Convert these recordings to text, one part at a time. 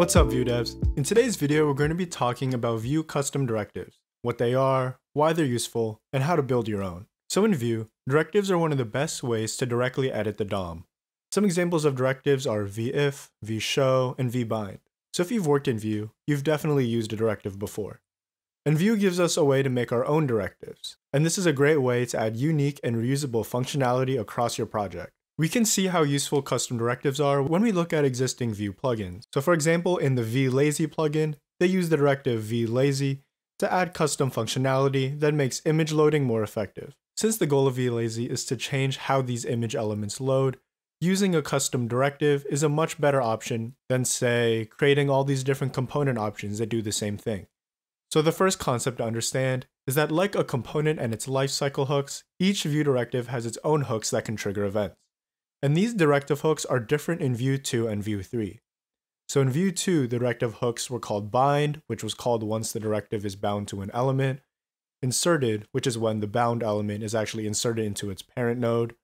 What's up Vue devs? In today's video, we're going to be talking about Vue custom directives, what they are, why they're useful, and how to build your own. So in Vue, directives are one of the best ways to directly edit the DOM. Some examples of directives are vif, vshow, and vbind. So if you've worked in Vue, you've definitely used a directive before. And Vue gives us a way to make our own directives. And this is a great way to add unique and reusable functionality across your project. We can see how useful custom directives are when we look at existing Vue plugins. So for example, in the vlazy plugin, they use the directive vlazy to add custom functionality that makes image loading more effective. Since the goal of vlazy is to change how these image elements load, using a custom directive is a much better option than say creating all these different component options that do the same thing. So the first concept to understand is that like a component and its lifecycle hooks, each view directive has its own hooks that can trigger events. And these directive hooks are different in Vue 2 and Vue 3. So in Vue 2, the directive hooks were called bind, which was called once the directive is bound to an element, inserted, which is when the bound element is actually inserted into its parent node,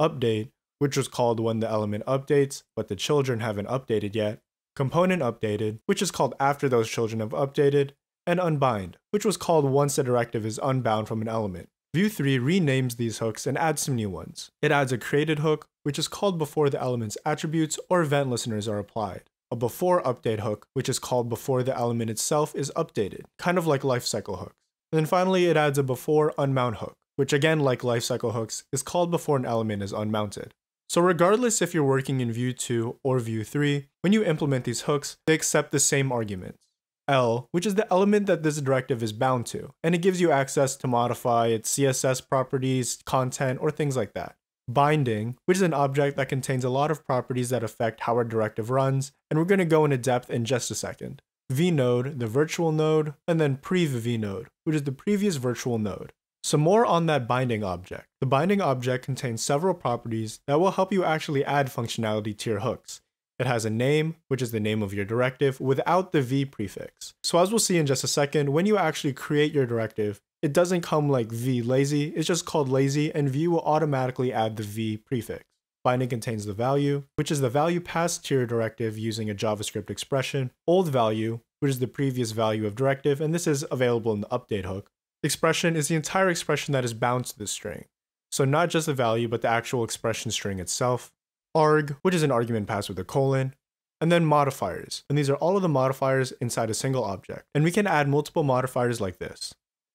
update, which was called when the element updates, but the children haven't updated yet, component updated, which is called after those children have updated, and unbind, which was called once the directive is unbound from an element. Vue 3 renames these hooks and adds some new ones. It adds a created hook, which is called before the element's attributes or event listeners are applied. A before update hook, which is called before the element itself is updated, kind of like lifecycle hooks. And then finally, it adds a before unmount hook, which again, like lifecycle hooks, is called before an element is unmounted. So regardless if you're working in Vue 2 or Vue 3, when you implement these hooks, they accept the same arguments. L, which is the element that this directive is bound to, and it gives you access to modify its CSS properties, content, or things like that binding, which is an object that contains a lot of properties that affect how our directive runs, and we're going to go into depth in just a second. vnode, the virtual node, and then prevvNode, which is the previous virtual node. So more on that binding object. The binding object contains several properties that will help you actually add functionality to your hooks. It has a name, which is the name of your directive, without the v prefix. So as we'll see in just a second, when you actually create your directive, it doesn't come like v lazy, it's just called lazy, and v will automatically add the v prefix. Binding contains the value, which is the value passed to your directive using a JavaScript expression, old value, which is the previous value of directive, and this is available in the update hook. Expression is the entire expression that is bound to the string. So not just the value, but the actual expression string itself. Arg, which is an argument passed with a colon, and then modifiers. And these are all of the modifiers inside a single object. And we can add multiple modifiers like this.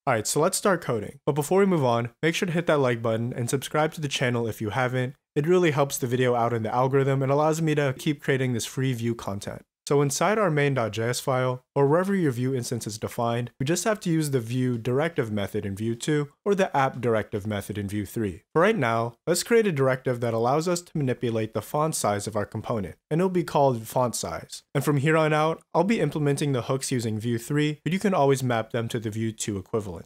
Alright, so let's start coding. But before we move on, make sure to hit that like button and subscribe to the channel if you haven't. It really helps the video out in the algorithm and allows me to keep creating this free view content. So inside our main.js file, or wherever your view instance is defined, we just have to use the view directive method in view 2 or the app directive method in view 3. For right now, let's create a directive that allows us to manipulate the font size of our component, and it'll be called font size. And from here on out, I'll be implementing the hooks using view 3, but you can always map them to the view 2 equivalent.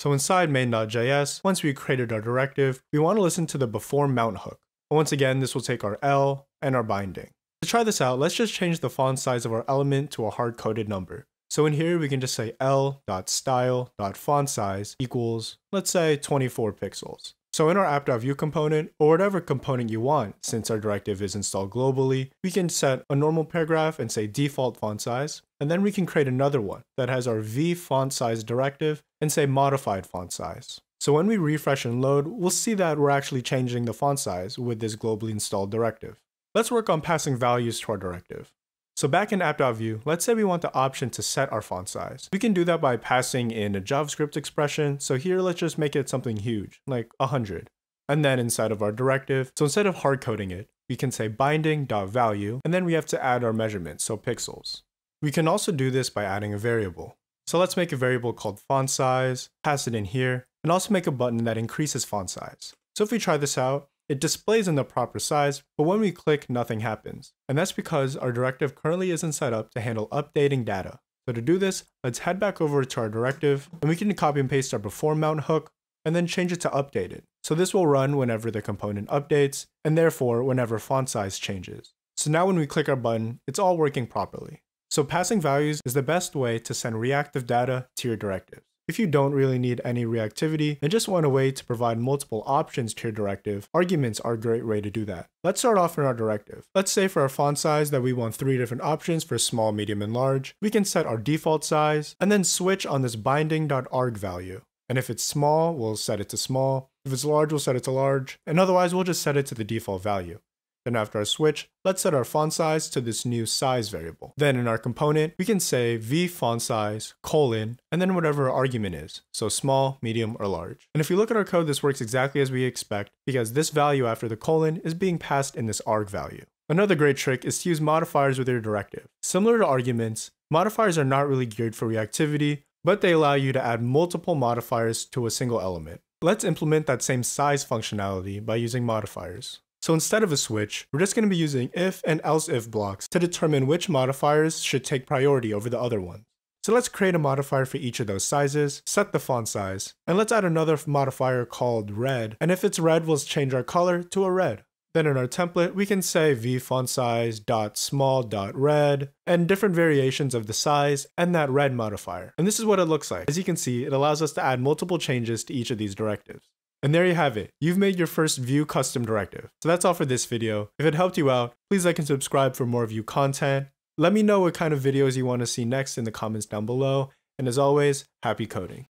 So inside main.js, once we created our directive, we want to listen to the before mount hook. And once again, this will take our L and our binding. To try this out, let's just change the font size of our element to a hard-coded number. So in here, we can just say l.style.fontsize equals, let's say 24 pixels. So in our app.view component, or whatever component you want, since our directive is installed globally, we can set a normal paragraph and say default font size, and then we can create another one that has our v font size directive and say modified font size. So when we refresh and load, we'll see that we're actually changing the font size with this globally installed directive. Let's work on passing values to our directive. So back in app.view, let's say we want the option to set our font size. We can do that by passing in a JavaScript expression. So here, let's just make it something huge, like 100. And then inside of our directive, so instead of hard coding it, we can say binding.value, and then we have to add our measurement, so pixels. We can also do this by adding a variable. So let's make a variable called font size, pass it in here, and also make a button that increases font size. So if we try this out, it displays in the proper size, but when we click, nothing happens. And that's because our directive currently isn't set up to handle updating data. So to do this, let's head back over to our directive, and we can copy and paste our before mount hook, and then change it to updated. So this will run whenever the component updates, and therefore whenever font size changes. So now when we click our button, it's all working properly. So passing values is the best way to send reactive data to your directives. If you don't really need any reactivity and just want a way to provide multiple options to your directive, arguments are a great way to do that. Let's start off in our directive. Let's say for our font size that we want three different options for small, medium, and large. We can set our default size and then switch on this binding.arg value. And if it's small, we'll set it to small. If it's large, we'll set it to large. And otherwise, we'll just set it to the default value. Then after our switch, let's set our font size to this new size variable. Then in our component, we can say v font size colon, and then whatever our argument is, so small, medium, or large. And if you look at our code, this works exactly as we expect, because this value after the colon is being passed in this arg value. Another great trick is to use modifiers with your directive. Similar to arguments, modifiers are not really geared for reactivity, but they allow you to add multiple modifiers to a single element. Let's implement that same size functionality by using modifiers. So instead of a switch, we're just going to be using if and else if blocks to determine which modifiers should take priority over the other ones. So let's create a modifier for each of those sizes, set the font size, and let's add another modifier called red, and if it's red, we'll change our color to a red. Then in our template, we can say v font size dot small dot red and different variations of the size and that red modifier. And this is what it looks like. As you can see, it allows us to add multiple changes to each of these directives. And there you have it. You've made your first Vue custom directive. So that's all for this video. If it helped you out, please like and subscribe for more Vue content. Let me know what kind of videos you want to see next in the comments down below. And as always, happy coding.